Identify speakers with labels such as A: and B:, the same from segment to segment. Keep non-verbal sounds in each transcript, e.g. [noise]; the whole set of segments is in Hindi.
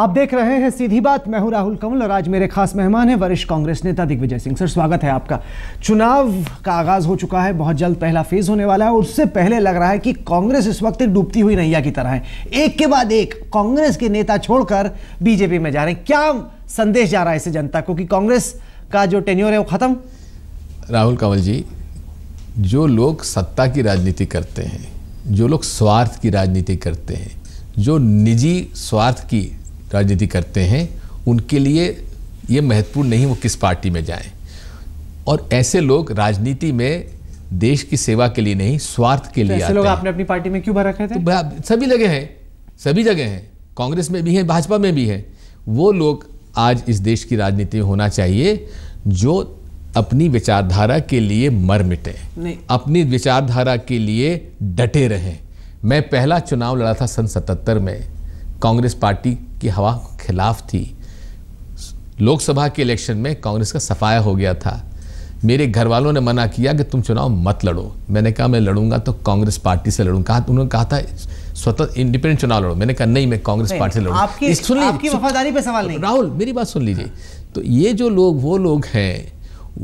A: आप देख रहे हैं सीधी बात मैं हूं राहुल कंवल और आज मेरे खास मेहमान हैं वरिष्ठ कांग्रेस नेता दिग्विजय सिंह सर स्वागत है आपका चुनाव का आगाज हो चुका है बहुत जल्द पहला फेज होने वाला है और उससे पहले लग रहा है कि कांग्रेस इस वक्त एक डूबती हुई नैया की तरह है एक के बाद एक कांग्रेस के नेता छोड़कर बीजेपी में जा रहे हैं क्या संदेश जा रहा है इसे जनता को कि कांग्रेस का जो टेन्योर है वो खत्म
B: राहुल कंवल जी जो लोग सत्ता की राजनीति करते हैं जो लोग स्वार्थ की राजनीति करते हैं जो निजी स्वार्थ की राजनीति करते हैं उनके लिए ये महत्वपूर्ण नहीं वो किस पार्टी में जाएं और ऐसे लोग राजनीति में देश की सेवा के लिए नहीं स्वार्थ के तो लिए ऐसे लोग आपने अपनी पार्टी में क्यों भर रखे थे तो सभी जगह हैं सभी जगह हैं कांग्रेस में भी हैं भाजपा में भी हैं वो लोग आज इस देश की राजनीति में होना चाहिए जो अपनी विचारधारा के लिए मर मिटे अपनी विचारधारा के लिए डटे रहें मैं पहला चुनाव लड़ा था सन सतहत्तर में कांग्रेस पार्टी की हवा के खिलाफ थी लोकसभा के इलेक्शन में कांग्रेस का सफाया हो गया था मेरे घर वालों ने मना किया कि तुम चुनाव मत लड़ो मैंने कहा मैं लड़ूंगा तो कांग्रेस पार्टी से लड़ूंगा कहा उन्होंने कहा था स्वतंत्र इंडिपेंडेंट चुनाव लड़ो मैंने कहा नहीं मैं कांग्रेस पार्टी से लड़ूंगा वफादारी पे सवाल नहीं राहुल मेरी बात सुन लीजिए तो ये जो लोग वो लोग हैं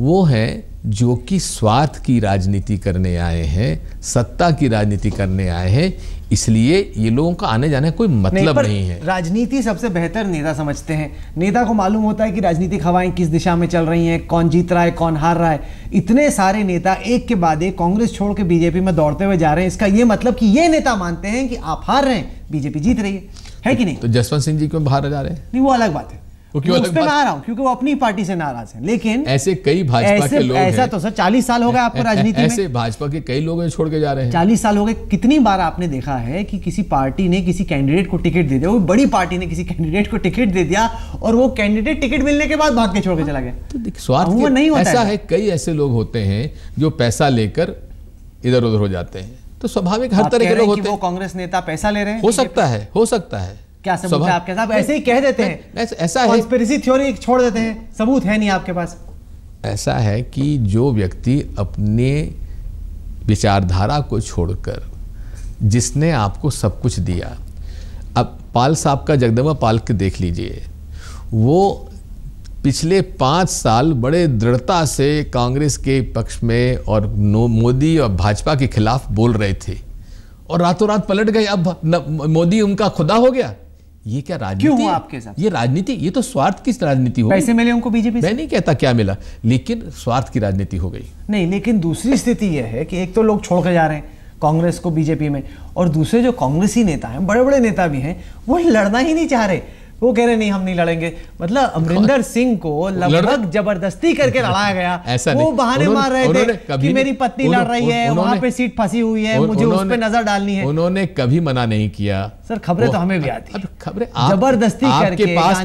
B: वो हैं जो कि स्वार्थ की राजनीति करने आए हैं सत्ता की राजनीति करने आए हैं इसलिए ये लोगों का आने जाने कोई मतलब नहीं, नहीं है
A: राजनीति सबसे बेहतर नेता समझते हैं नेता को मालूम होता है कि राजनीतिक हवाएं किस दिशा में चल रही हैं कौन जीत रहा है कौन हार रहा है इतने सारे नेता एक के बाद एक कांग्रेस छोड़ के बीजेपी में दौड़ते हुए जा रहे हैं इसका ये मतलब कि ये नेता मानते हैं कि आप हार रहे हैं बीजेपी जीत रही है, है कि नहीं तो जसवंत सिंह जी क्यों बाहर जा रहे हैं नहीं वो अलग बात है क्योंकि वो अपनी पार्टी से नाराज है लेकिन ऐसे कई भाजपा के लोग ऐसा तो सर चालीस साल हो गए आपको राजनीति में ऐसे भाजपा के कई लोग छोड़ के जा रहे हैं चालीस साल हो गए कितनी बार आपने देखा है कि किसी पार्टी ने किसी कैंडिडेट को टिकट दे दिया वो बड़ी पार्टी ने किसी कैंडिडेट को टिकट दे दिया और वो कैंडिडेट टिकट मिलने के बाद भाग के छोड़ के चला गया हाँ, तो स्वार्थ नहीं होता ऐसा है
B: कई ऐसे लोग होते हैं जो पैसा लेकर इधर उधर हो जाते हैं
A: तो स्वाभाविक हर तरह के लोग होते हैं कांग्रेस नेता पैसा ले रहे हैं हो सकता है हो सकता है क्या सबूत है आपके साथ ऐसे ही कह देते हैं ऐसा है कॉन्स्पिरेसी थ्योरी छोड़ देते हैं सबूत है नहीं आपके पास ऐसा है कि
B: जो व्यक्ति अपने विचारधारा को छोड़कर जिसने आपको सब कुछ दिया अब पाल साहब का जगदम्बा पाल के देख लीजिए वो पिछले पाँच साल बड़े दृढ़ता से कांग्रेस के पक्ष में और मोदी और भाजपा के खिलाफ बोल रहे थे और रातों रात पलट गए अब मोदी उनका खुदा हो गया ये क्या राजनीति क्यों आपके साथ ये राजनीति ये तो स्वार्थ की राजनीति हो पैसे मिले उनको बीजेपी मैं नहीं कहता क्या मिला लेकिन स्वार्थ की राजनीति हो गई
A: नहीं लेकिन दूसरी स्थिति यह है कि एक तो लोग छोड़ जा रहे हैं कांग्रेस को बीजेपी में और दूसरे जो कांग्रेसी नेता हैं बड़े बड़े नेता भी हैं वो लड़ना ही नहीं चाह रहे वो कह रहे नहीं हम नहीं लड़ेंगे मतलब अमरिंदर [laughs] सिंह को लगभग जबरदस्ती करके लड़ाया गया [laughs] ऐसा वो बहाने मार रहे थे कि मेरी पत्नी लड़ रही है वहां पे सीट फंसी हुई है मुझे उस पर नजर डालनी
B: है उन्होंने कभी मना नहीं किया
A: सर खबरें तो हमें भी आती खबरें जबरदस्ती आपके पास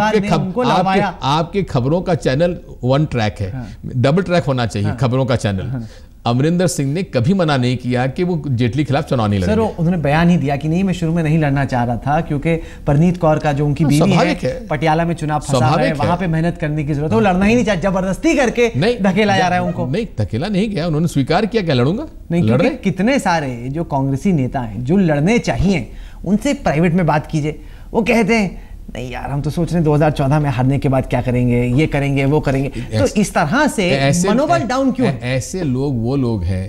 A: आपके
B: आपके खबरों का चैनल वन ट्रैक है हाँ। डबल ट्रैक होना चाहिए हाँ। खबरों का चैनल हाँ। अमरिंदर सिंह ने कभी मना नहीं किया कि वो जेटली के खिलाफ चुनाव नहीं लड़े सर
A: उन्होंने बयान ही दिया कि नहीं मैं शुरू में नहीं लड़ना चाह रहा था क्योंकि परनीत कौर का जो उनकी हाँ, बीवी है, है पटियाला में चुनाव फंसा है वहां पे मेहनत करने की जरूरत है वो लड़ना ही नहीं चाहता जबरदस्ती करके नहीं धकेला जा रहा है उनको नहीं धकेला नहीं गया उन्होंने स्वीकार किया क्या लड़ूंगा नहीं लड़ कितने सारे जो कांग्रेसी नेता है जो लड़ने चाहिए उनसे प्राइवेट में बात कीजिए वो कहते हैं नहीं यार हम तो सोच रहे हैं 2014 में हारने के बाद क्या करेंगे ये करेंगे वो करेंगे तो इस तरह से मनोबल डाउन क्यों
B: ऐसे लोग वो लोग हैं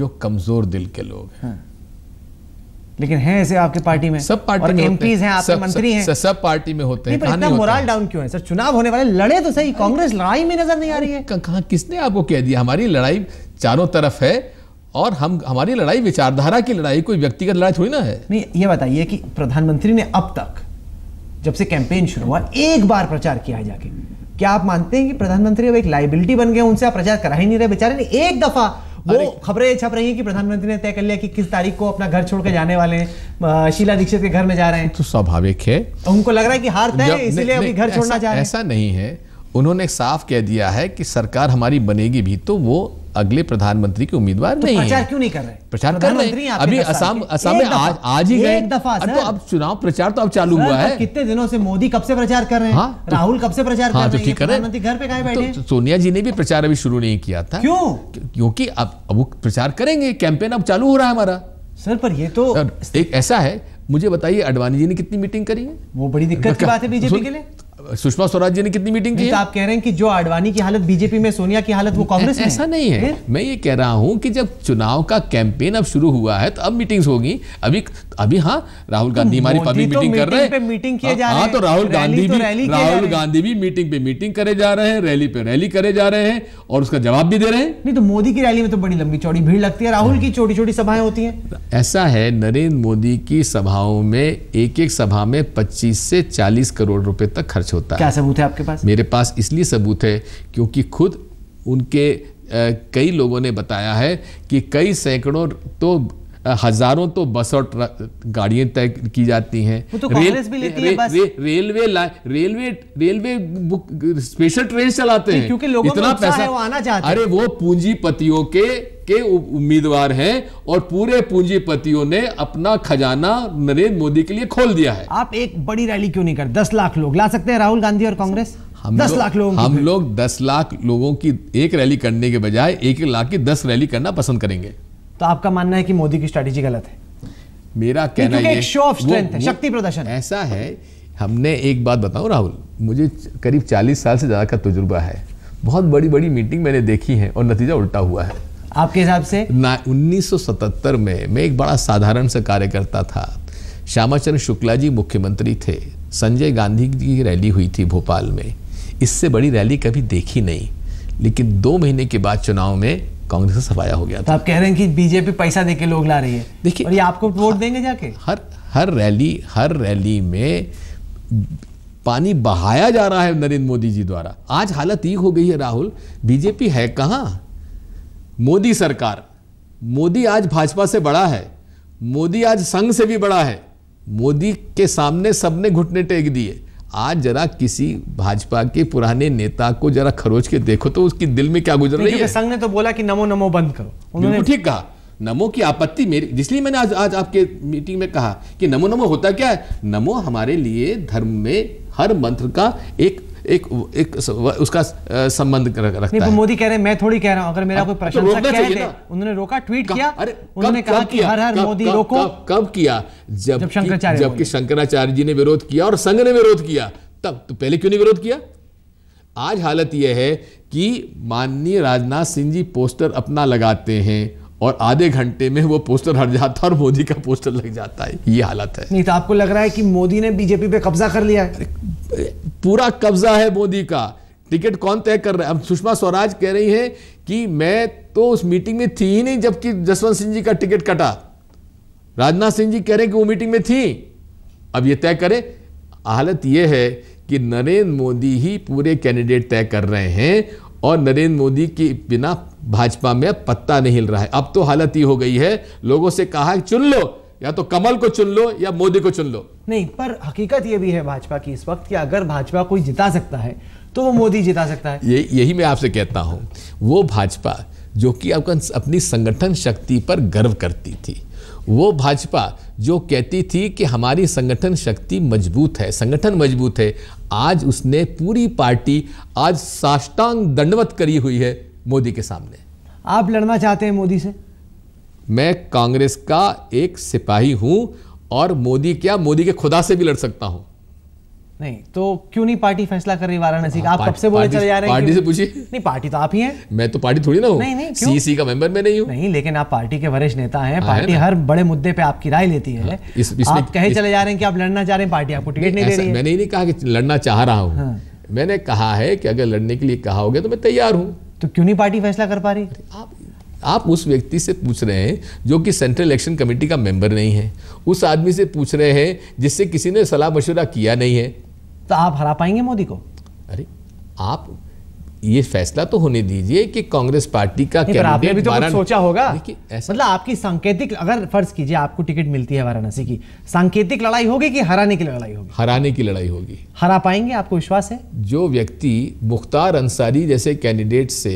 B: जो कमजोर दिल के लोग हैं हाँ।
A: लेकिन हैं ऐसे आपके पार्टी में सब पार्टी में एमपीज हैं आपके मंत्री हैं सब पार्टी में होते हैं इतना मोरल डाउन क्यों है सर चुनाव होने वाले लड़े तो सही कांग्रेस लड़ाई में नजर नहीं आ रही है कहा किसने
B: आपको कह दिया हमारी लड़ाई चारों तरफ है और हम हमारी लड़ाई विचारधारा की लड़ाई
A: कोई व्यक्तिगत लड़ाई थोड़ी ना है नहीं ये बताइए कि प्रधानमंत्री ने अब तक जब से कैंपेन शुरू हुआ एक बार प्रचार किया है जाके क्या आप मानते हैं कि प्रधानमंत्री अब एक लाइबिलिटी बन गए उनसे आप प्रचार करा ही नहीं रहे बेचारे ने एक दफा वो खबरें छप रही हैं कि प्रधानमंत्री ने तय कर लिया कि किस तारीख को अपना घर छोड़ के जाने वाले हैं शीला दीक्षित के घर में जा रहे हैं तो
B: स्वाभाविक है
A: उनको लग रहा है कि हार तय है इसलिए अभी घर छोड़ना चाह रहे हैं ऐसा
B: नहीं है उन्होंने साफ कह दिया है कि सरकार हमारी बनेगी भी तो वो अगले प्रधानमंत्री के उम्मीदवार तो नहीं प्रचार क्यों
A: नहीं कर रहे प्रचार कर रहे हैं अभी असम असम में आज आज ही गए तो अब
B: चुनाव प्रचार तो अब चालू हुआ है
A: कितने दिनों से मोदी कब से प्रचार कर रहे हैं हाँ, तो- राहुल कब से प्रचार हाँ, कर तो रहे हैं प्रधानमंत्री घर पे गए तो बैठे
B: सोनिया जी ने भी प्रचार अभी शुरू नहीं किया था क्यों क्योंकि अब वो प्रचार करेंगे कैंपेन अब चालू हो रहा है हमारा सर पर ये तो एक ऐसा है मुझे बताइए अडवाणी जी ने कितनी मीटिंग करी है वो बड़ी दिक्कत की [laughs] बात है बीजेपी के लिए सुषमा स्वराज जी ने कितनी मीटिंग की तो आप
A: कह रहे हैं कि जो आडवाणी की हालत बीजेपी में सोनिया की हालत वो कांग्रेस ऐसा नहीं है
B: मैं ये कह रहा हूँ कि जब चुनाव का कैंपेन अब शुरू हुआ है तो अब मीटिंग्स होगी अभी अभी हाँ राहुल तो गांधी हमारी पब्लिक मीटिंग तो कर रहे हैं
A: मीटिंग किए हाँ, हाँ, जा रहे हैं तो राहुल गांधी भी राहुल गांधी
B: भी मीटिंग पे मीटिंग करे जा रहे हैं रैली पे रैली करे जा रहे हैं और उसका जवाब भी दे रहे हैं
A: नहीं तो मोदी की रैली में तो बड़ी लंबी चौड़ी भीड़ लगती है राहुल की छोटी छोटी सभाएं होती है
B: ऐसा है नरेंद्र मोदी की सभाओं में एक एक सभा में पच्चीस से चालीस करोड़ रुपए तक खर्च होता होता क्या है क्या सबूत है आपके पास मेरे पास इसलिए सबूत है क्योंकि खुद उनके कई लोगों ने बताया है कि कई सैकड़ों तो हजारों तो बस और गाड़ियां तय की जाती हैं तो रेल, रे, रे, railway railway railway special train चलाते हैं क्योंकि लोगों इतना पैसा है, वो आना चाहते अरे वो पूंजीपतियों के के उम्मीदवार हैं और पूरे पूंजीपतियों ने अपना खजाना नरेंद्र मोदी के लिए खोल दिया है
A: आप एक बड़ी रैली क्यों नहीं कर दस लाख लोग ला सकते हैं राहुल गांधी और कांग्रेस हम दस लाख लोग
B: हम लोग दस लाख लोगों की एक रैली करने के बजाय एक एक लाख की दस रैली करना पसंद करेंगे
A: तो आपका मानना है कि मोदी की स्ट्रेटेजी गलत है
B: मेरा कहना ये शो ऑफ स्ट्रेंथ है शक्ति
A: प्रदर्शन ऐसा है
B: हमने एक बात बताऊं राहुल मुझे करीब 40 साल से ज़्यादा का तजुर्बा है बहुत बड़ी बड़ी मीटिंग मैंने देखी है और नतीजा उल्टा हुआ है आपके हिसाब से ना 1977 में मैं एक बड़ा साधारण सा कार्यकर्ता था श्यामाचरण शुक्ला जी मुख्यमंत्री थे संजय गांधी की रैली हुई थी भोपाल में इससे बड़ी रैली कभी देखी नहीं लेकिन दो महीने के बाद चुनाव में कांग्रेस का सफाया हो गया तो
A: था आप कह रहे हैं कि बीजेपी पैसा देके लोग ला रही है देखिए और ये आपको हाँ, वोट देंगे जाके हर हर रैली
B: हर रैली में पानी बहाया जा रहा है नरेंद्र मोदी जी द्वारा आज हालत ये हो गई है राहुल बीजेपी है कहाँ मोदी सरकार मोदी आज भाजपा से बड़ा है मोदी आज संघ से भी बड़ा है मोदी के सामने सबने घुटने टेक दिए आज जरा किसी भाजपा के पुराने नेता को जरा खरोच के देखो तो उसकी दिल में क्या गुजर रही है संघ ने तो बोला कि नमो नमो बंद करो उन्होंने ठीक कहा नमो की आपत्ति मेरी इसलिए मैंने आज आज आपके मीटिंग में कहा कि नमो नमो होता क्या है नमो हमारे लिए धर्म में हर मंत्र का एक एक एक उसका संबंध रखता है
A: मोदी कह रहे हैं मैं थोड़ी कह रहा हूं अगर मेरा हाँ, कोई तो प्रशंसक कह दे उन्होंने रोका ट्वीट किया उन्होंने कहा कि हर हर मोदी रोको
B: कब किया जब शंकराचार्य जबकि शंकराचार्य जी ने विरोध किया और संघ ने विरोध किया तब तो पहले क्यों नहीं विरोध किया आज हालत यह है कि माननीय राजनाथ सिंह जी पोस्टर अपना लगाते हैं और आधे घंटे में वो पोस्टर हट जाता है और मोदी का पोस्टर लग जाता है ये हालत है
A: नहीं तो आपको लग रहा है कि मोदी ने बीजेपी पे कब्जा कर लिया है
B: पूरा कब्जा है मोदी का टिकट कौन तय कर रहा है अब सुषमा स्वराज कह रही है कि मैं तो उस मीटिंग में थी ही नहीं जबकि जसवंत सिंह जी का टिकट कटा राजनाथ सिंह जी कह रहे कि वो मीटिंग में थी अब ये तय करे हालत ये है कि नरेंद्र मोदी ही पूरे कैंडिडेट तय कर रहे हैं और नरेंद्र मोदी के बिना भाजपा में पत्ता नहीं हिल रहा है अब तो हालत ही हो गई है लोगों से कहा चुन लो
A: या तो कमल को चुन लो या मोदी को चुन लो नहीं पर हकीकत यह भी है भाजपा की इस वक्त कि अगर भाजपा कोई जिता सकता है तो वो मोदी जिता सकता है
B: ये यही मैं आपसे कहता हूं वो भाजपा जो कि अपनी संगठन शक्ति पर गर्व करती थी वो भाजपा जो कहती थी कि हमारी संगठन शक्ति मजबूत है संगठन मजबूत है आज उसने पूरी पार्टी आज साष्टांग दंडवत करी हुई है मोदी के सामने आप लड़ना चाहते हैं मोदी से मैं कांग्रेस का एक सिपाही हूं और मोदी क्या मोदी के खुदा से भी लड़ सकता हूं
A: नहीं तो क्यों नहीं पार्टी फैसला कर रही वाराणसी का आप हाँ, कब से बोले चले जा रहे हैं पार्टी से पूछिए नहीं पार्टी तो आप ही हैं मैं तो पार्टी थोड़ी ना हूँ नहीं नहीं सीसी का मेंबर मैं नहीं हूँ नहीं लेकिन आप पार्टी के वरिष्ठ नेता हैं हाँ, पार्टी है हर बड़े मुद्दे पे आपकी राय लेती है हाँ, आप कहे चले जा रहे हैं कि आप लड़ना चाह रहे हैं पार्टी आपको टिकट नहीं दे रही मैंने नहीं कहा कि
B: लड़ना चाह रहा हूँ मैंने कहा है कि अगर लड़ने के लिए कहा हो गया तो मैं तैयार हूँ तो क्यों नहीं पार्टी फैसला कर पा रही आप आप उस व्यक्ति से पूछ रहे हैं जो कि सेंट्रल इलेक्शन कमेटी का मेंबर नहीं है उस आदमी से पूछ रहे हैं जिससे किसी ने सलाह मशवरा किया नहीं है
A: तो आप हरा पाएंगे मोदी को अरे
B: आप ये फैसला तो होने दीजिए कि कांग्रेस पार्टी का पर आपने भी तो कुछ सोचा
A: होगा मतलब आपकी सांकेतिक अगर फर्ज कीजिए आपको टिकट मिलती है वाराणसी की सांकेतिक लड़ाई होगी कि हराने की लड़ाई होगी
B: हराने की लड़ाई होगी हरा पाएंगे आपको विश्वास है जो व्यक्ति मुख्तार अंसारी जैसे कैंडिडेट से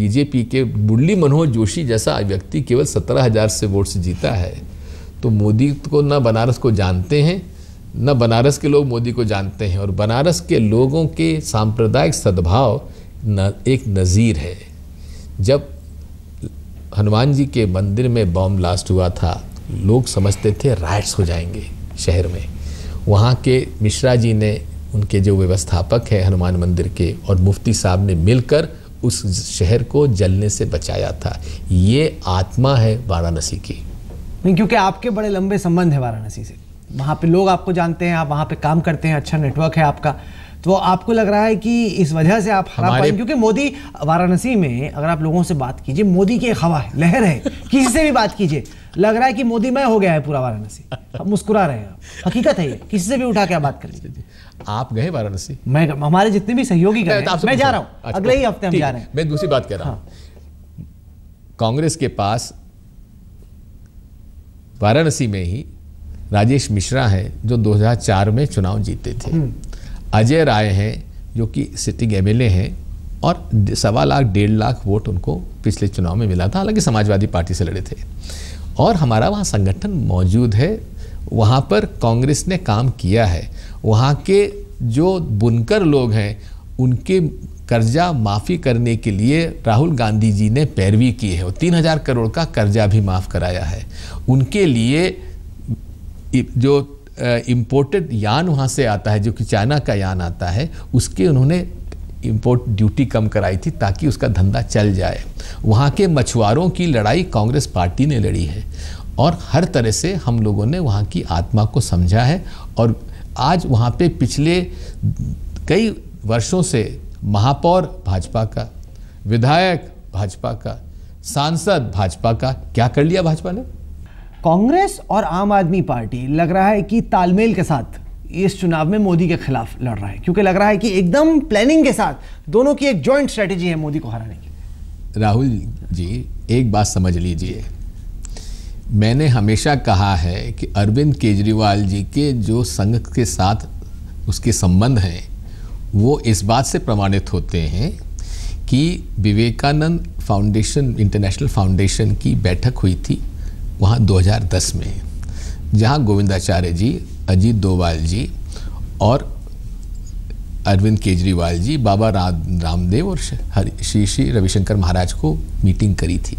B: बीजेपी के मुरली मनोहर जोशी जैसा व्यक्ति केवल सत्रह से वोट से जीता है तो मोदी को ना बनारस को जानते हैं न बनारस के लोग मोदी को जानते हैं और बनारस के लोगों के सांप्रदायिक सद्भाव न एक नज़ीर है जब हनुमान जी के मंदिर में बॉम्ब ब्लास्ट हुआ था लोग समझते थे राइट्स हो जाएंगे शहर में वहाँ के मिश्रा जी ने उनके जो व्यवस्थापक हैं हनुमान मंदिर के और मुफ्ती साहब ने मिलकर उस शहर को जलने से बचाया था ये आत्मा है वाराणसी की
A: क्योंकि आपके बड़े लंबे संबंध है वाराणसी से वहाँ पे लोग आपको जानते हैं आप वहाँ पे काम करते हैं अच्छा नेटवर्क है आपका तो आपको लग रहा है कि इस वजह से आप हरा पाए क्योंकि मोदी वाराणसी में अगर आप लोगों से बात कीजिए मोदी की एक हवा है लहर है किसी से भी बात कीजिए लग रहा है कि मोदी मैं हो गया है पूरा वाराणसी हम मुस्कुरा रहे हैं हकीकत है ये किसी से भी उठा के आप बात कर लीजिए आप गए वाराणसी मैं हमारे जितने भी सहयोगी गए तो मैं जा रहा हूँ अच्छा, अगले ही हफ्ते हम जा रहे हैं मैं दूसरी बात कह रहा हूँ हाँ।
B: कांग्रेस के पास वाराणसी में ही राजेश मिश्रा हैं जो 2004 में चुनाव जीते थे हम्म। अजय राय हैं जो कि सिटिंग एमएलए हैं और सवा लाख डेढ़ लाख वोट उनको पिछले चुनाव में मिला था हालांकि समाजवादी पार्टी से लड़े थे और हमारा वहाँ संगठन मौजूद है वहाँ पर कांग्रेस ने काम किया है वहाँ के जो बुनकर लोग हैं उनके कर्जा माफ़ी करने के लिए राहुल गांधी जी ने पैरवी की है और तीन हज़ार करोड़ का कर्जा भी माफ़ कराया है उनके लिए जो इम्पोर्टेड यान वहाँ से आता है जो कि चाइना का यान आता है उसके उन्होंने इम्पोर्ट ड्यूटी कम कराई थी ताकि उसका धंधा चल जाए वहाँ के मछुआरों की लड़ाई कांग्रेस पार्टी ने लड़ी है और हर तरह से हम लोगों ने वहाँ की आत्मा को समझा है और आज वहाँ पे पिछले कई वर्षों से महापौर भाजपा का विधायक
A: भाजपा का सांसद भाजपा का क्या कर लिया भाजपा ने कांग्रेस और आम आदमी पार्टी लग रहा है कि तालमेल के साथ इस चुनाव में मोदी के खिलाफ लड़ रहा है क्योंकि लग रहा है कि एकदम प्लानिंग के साथ दोनों की एक जॉइंट स्ट्रेटेजी है मोदी को हराने
B: की राहुल जी एक बात समझ लीजिए मैंने हमेशा कहा है कि अरविंद केजरीवाल जी के जो संघ के साथ उसके संबंध हैं वो इस बात से प्रमाणित होते हैं कि विवेकानंद फाउंडेशन इंटरनेशनल फाउंडेशन की बैठक हुई थी वहाँ 2010 में जहाँ गोविंदाचार्य जी अजीत डोवाल जी और अरविंद केजरीवाल जी बाबा राम रामदेव और श्री श्री रविशंकर महाराज को मीटिंग करी थी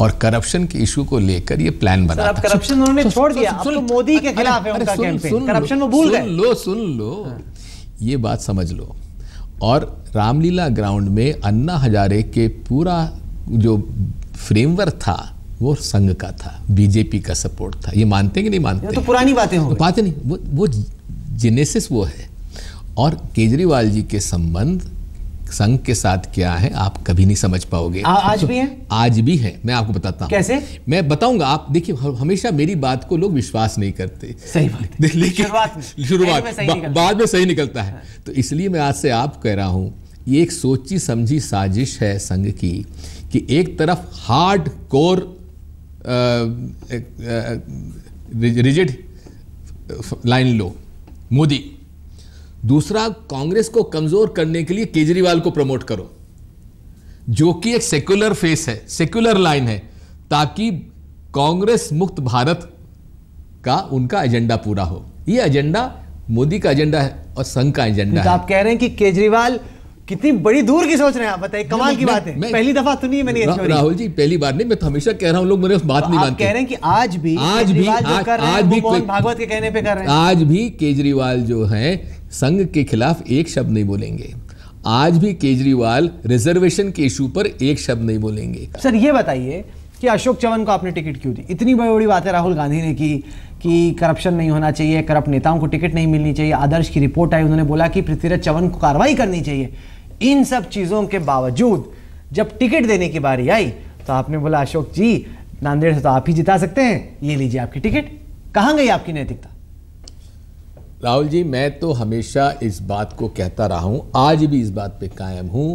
B: और करप्शन के इशू को लेकर ये प्लान बना था करप्शन उन्होंने छोड़ दिया अब तो मोदी के खिलाफ है उनका कैंपेन करप्शन वो भूल गए लो सुन लो हाँ। ये बात समझ लो और रामलीला ग्राउंड में अन्ना हजारे के पूरा जो फ्रेमवर्क था वो संघ का था बीजेपी का सपोर्ट था ये मानते कि नहीं मानते तो पुरानी बातें हो बातें नहीं वो वो जेनेसिस वो है और केजरीवाल जी के संबंध संघ के साथ क्या है आप कभी नहीं समझ पाओगे आ, आज भी है आज भी है मैं आपको बताता हूँ कैसे मैं बताऊंगा आप देखिए हमेशा मेरी बात को लोग विश्वास नहीं करते सही बात लेकिन [laughs] शुरुआत बाद में सही निकलता है हाँ। तो इसलिए मैं आज से आप कह रहा हूँ ये एक सोची समझी साजिश है संघ की कि एक तरफ हार्ड कोर रिजिड लाइन लो मोदी दूसरा कांग्रेस को कमजोर करने के लिए केजरीवाल को प्रमोट करो जो कि एक सेक्युलर फेस है सेक्युलर लाइन है ताकि कांग्रेस मुक्त भारत का उनका एजेंडा पूरा हो यह एजेंडा मोदी का एजेंडा है और संघ का एजेंडा
A: तो है आप कह रहे हैं कि केजरीवाल कितनी बड़ी दूर की सोच रहे हैं आप बताइए कमाल की बात है पहली दफा
B: तो नहीं मैंने रा, राहुल जी पहली बार नहीं मैं तो हमेशा कह रहा हूँ लोग मेरे उस बात नहीं मानते कह रहे हैं
A: कि आज भी आज भी आज, भी भागवत के कहने पे कर रहे हैं आज
B: भी केजरीवाल जो है संघ के खिलाफ एक शब्द नहीं बोलेंगे आज भी केजरीवाल रिजर्वेशन के इशू पर एक शब्द नहीं बोलेंगे
A: सर ये बताइए कि अशोक चवन को आपने टिकट क्यों दी इतनी बड़ी बड़ी बात है राहुल गांधी ने की कि करप्शन नहीं होना चाहिए करप्ट नेताओं को टिकट नहीं मिलनी चाहिए आदर्श की रिपोर्ट आई उन्होंने बोला कि पृथ्वीराज चवन को कार्रवाई करनी चाहिए इन सब चीज़ों के बावजूद जब टिकट देने की बारी आई तो आपने बोला अशोक जी नांदेड़ से तो आप ही जिता सकते हैं ये लीजिए आपकी टिकट कहाँ गई आपकी नैतिकता
B: राहुल जी मैं तो हमेशा इस बात को कहता रहा हूँ आज भी इस बात पे कायम हूँ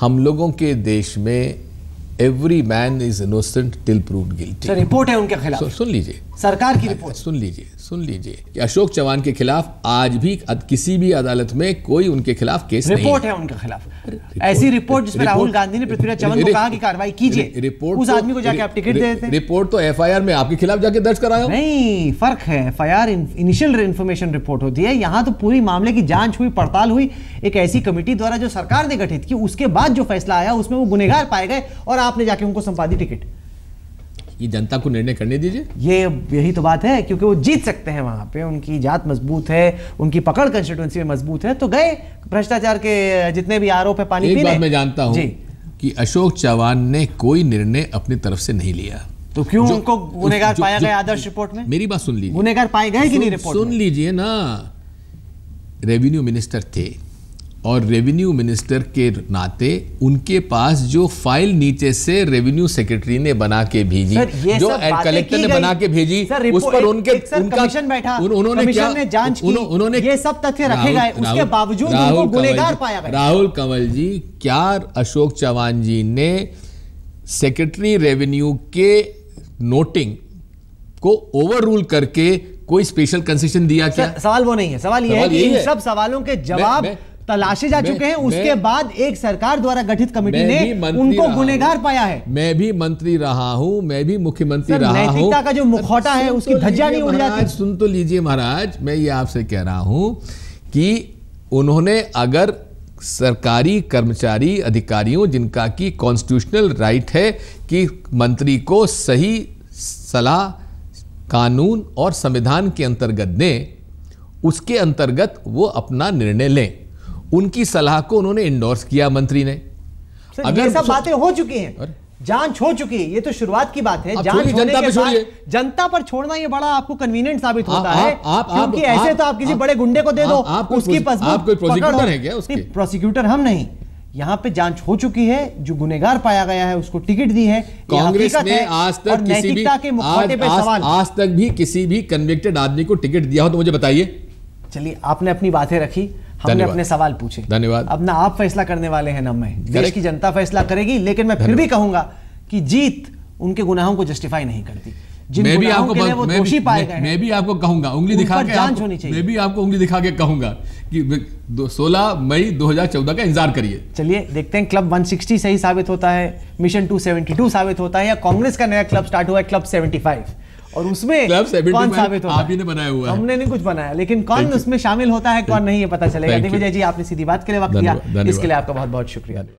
B: हम लोगों के देश में every man is innocent till prove guilty report है उनके खिलाफ सुन लीजिए
A: सरकार की हाँ, रिपोर्ट सुन लीजिए सुन लीजिए
B: कि अशोक चौहान के खिलाफ आज भी किसी भी अदालत में कोई उनके खिलाफ केस रिपोर्ट नहीं है
A: उनके खिलाफ ऐसी रिपोर्ट जिसमें राहुल गांधी ने पृथ्वीराज चौहान को कहा कि कार्रवाई कीजिए रिपोर्ट उस तो- आदमी को जाके आप टिकट दे देते रिपोर्ट तो एफआईआर में आपके खिलाफ जाके दर्ज कराया नहीं फर्क है एफ इनिशियल इन्फॉर्मेशन रिपोर्ट होती है यहाँ तो पूरी मामले की जांच हुई पड़ताल हुई एक ऐसी कमेटी द्वारा जो सरकार ने गठित की उसके बाद जो फैसला आया उसमें वो गुनेगार पाए गए और आपने जाके उनको संपादी टिकट ये जनता को निर्णय करने दीजिए ये यही तो बात है क्योंकि वो जीत सकते हैं वहाँ पे उनकी जात मजबूत है उनकी पकड़ कंस्टिट्यूंसी में मजबूत है तो गए भ्रष्टाचार के जितने भी आरोप है पानी एक बात मैं जानता हूँ
B: कि अशोक चौहान ने कोई निर्णय अपनी तरफ से नहीं लिया तो क्यों उनको गुनेगार पाया गया आदर्श रिपोर्ट में मेरी बात सुन लीजिए गुनेगार
A: पाए गए कि नहीं रिपोर्ट सुन
B: लीजिए ना रेवेन्यू मिनिस्टर थे और रेवेन्यू मिनिस्टर के नाते उनके पास जो फाइल नीचे से रेवेन्यू सेक्रेटरी ने बना के भेजी जो कलेक्टर ने बना के भेजी उस पर उनके
A: एक, उनका उन, उन्होंने क्या ने जांच उन, उन्होंने ये सब तथ्य रखे गए उसके बावजूद उनको गुनेगार पाया गया
B: राहुल कंवल जी क्या अशोक चौहान जी ने सेक्रेटरी रेवेन्यू के नोटिंग को ओवर रूल करके कोई स्पेशल कंसेशन दिया क्या सवाल वो नहीं है सवाल ये है कि इन सब
A: सवालों के जवाब तलाशे जा चुके हैं उसके बाद एक सरकार द्वारा गठित कमेटी ने उनको गुनेगार पाया है
B: मैं भी मंत्री रहा हूँ मैं भी मुख्यमंत्री रहा हूँ का
A: जो मुखौटा है उसकी तो धज्जा नहीं उड़ जाती
B: सुन तो लीजिए महाराज मैं ये आपसे कह रहा हूँ कि उन्होंने अगर सरकारी कर्मचारी अधिकारियों जिनका कि कॉन्स्टिट्यूशनल राइट है कि मंत्री को सही सलाह कानून और संविधान के अंतर्गत दें उसके अंतर्गत वो अपना निर्णय लें उनकी सलाह को उन्होंने इंडोर्स किया मंत्री ने
A: अगर सब बातें हो चुकी हैं जांच हो चुकी है ये तो शुरुआत की बात है जनता पर छोड़िए जनता पर छोड़ना ये बड़ा आपको कन्वीनियंट साबित होता है क्योंकि ऐसे तो आप किसी बड़े गुंडे को दे दो उसकी प्रोसिक्यूटर है क्या प्रोसिक्यूटर हम नहीं यहाँ पे जांच हो चुकी है जो गुनेगार पाया गया है उसको टिकट दी है कांग्रेस ने आज तक किसी भी के आज, पे सवाल आज तक भी किसी भी कन्विक्टेड आदमी को टिकट दिया हो तो मुझे बताइए चलिए आपने अपनी बातें रखी हमने अपने सवाल पूछे धन्यवाद अब ना आप फैसला करने वाले हैं ना मैं देश की जनता फैसला करेगी लेकिन मैं फिर भी कहूंगा कि जीत उनके गुनाहों को जस्टिफाई नहीं करती मैं भी आपको मैं, भी, मैं,
B: भी आपको कहूंगा उंगली दिखा के जांच होनी चाहिए मैं भी आपको उंगली दिखा के कहूंगा कि
A: सोलह मई 2014 का इंतजार करिए चलिए देखते हैं क्लब 160 सही साबित होता है मिशन 272 साबित होता है या कांग्रेस का नया क्लब स्टार्ट हुआ है क्लब 75 और उसमें तो कौन साबित होता आप ही ने तो बनाया हुआ हमने नहीं कुछ बनाया लेकिन कौन उसमें शामिल होता है कौन नहीं है पता चलेगा दिग्विजय जी आपने सीधी बात के लिए वक्त दिया इसके लिए आपका बहुत बहुत शुक्रिया